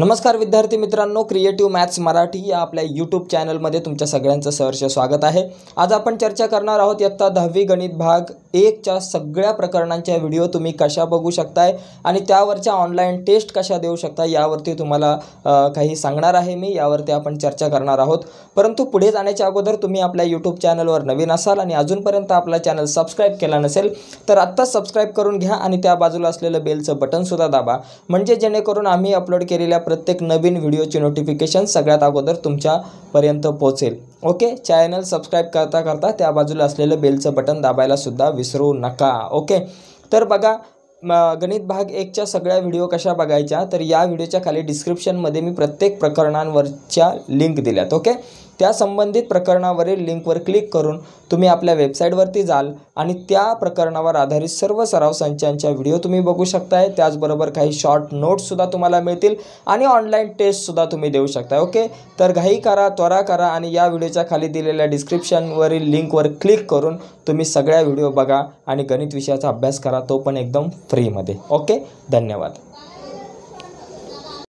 नमस्कार विद्यार्थी मित्रांनो क्रिएटिव्ह मॅथ्स मराठी या आपल्या यूट्यूब चॅनलमध्ये तुमच्या सगळ्यांचं सहर्ष स्वागत आहे आज आपण चर्चा करणार आहोत इयत्ता दहावी गणित भाग एकच्या सगळ्या प्रकरणांच्या व्हिडिओ तुम्ही कशा बघू शकताय आणि त्यावरच्या ऑनलाईन टेस्ट कशा देऊ शकता यावरती तुम्हाला काही सांगणार आहे मी यावरती आपण चर्चा करणार आहोत परंतु पुढे जाण्याच्या अगोदर तुम्ही आपल्या यूट्यूब चॅनलवर नवीन असाल आणि अजूनपर्यंत आपला चॅनल सबस्क्राईब केला नसेल तर आत्ताच सबस्क्राईब करून घ्या आणि त्या बाजूला असलेलं बेलचं बटनसुद्धा दाबा म्हणजे जेणेकरून आम्ही अपलोड केलेल्या प्रत्येक नवीन व्हिडिओची नोटिफिकेशन सगळ्यात अगोदर तुमच्यापर्यंत पोहोचेल ओके चॅनल सबस्क्राईब करता करता त्या बाजूला असलेलं बेलचं बटन दाबायलासुद्धा विसरू नका ओके तर बघा गणित भाग एकच्या सगळ्या व्हिडिओ कशा बघायच्या तर या व्हिडिओच्या खाली डिस्क्रिप्शनमध्ये मी प्रत्येक प्रकरणांवरच्या लिंक दिल्यात ओके त्या संबंधित प्रकरणावरील लिंकवर क्लिक करून तुम्ही आपल्या वेबसाईटवरती जाल आणि त्या प्रकरणावर आधारित सर्व सराव संचांच्या व्हिडिओ तुम्ही बघू शकताय त्याचबरोबर काही शॉर्ट नोट्ससुद्धा तुम्हाला मिळतील आणि ऑनलाईन टेस्टसुद्धा तुम्ही देऊ शकता ओके तर घाई करा त्वरा करा आणि या व्हिडिओच्या खाली दिलेल्या डिस्क्रिप्शनवरील लिंकवर क्लिक करून तुम्ही सगळ्या व्हिडिओ बघा आणि गणित विषयाचा अभ्यास करा तो पण एकदम फ्रीमध्ये ओके धन्यवाद